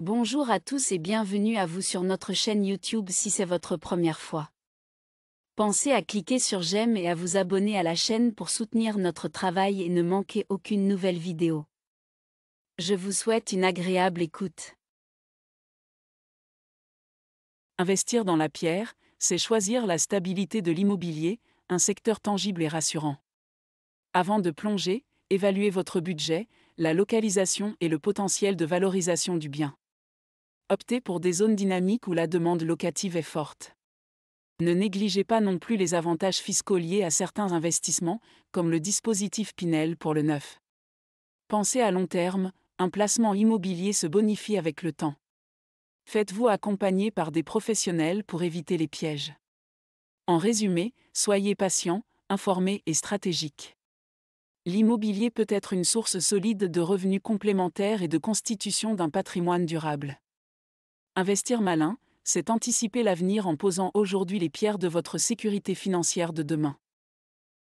Bonjour à tous et bienvenue à vous sur notre chaîne YouTube si c'est votre première fois. Pensez à cliquer sur j'aime et à vous abonner à la chaîne pour soutenir notre travail et ne manquer aucune nouvelle vidéo. Je vous souhaite une agréable écoute. Investir dans la pierre, c'est choisir la stabilité de l'immobilier, un secteur tangible et rassurant. Avant de plonger, évaluez votre budget, la localisation et le potentiel de valorisation du bien optez pour des zones dynamiques où la demande locative est forte. Ne négligez pas non plus les avantages fiscaux liés à certains investissements, comme le dispositif Pinel pour le neuf. Pensez à long terme, un placement immobilier se bonifie avec le temps. Faites-vous accompagner par des professionnels pour éviter les pièges. En résumé, soyez patient, informé et stratégique. L'immobilier peut être une source solide de revenus complémentaires et de constitution d'un patrimoine durable. Investir malin, c'est anticiper l'avenir en posant aujourd'hui les pierres de votre sécurité financière de demain.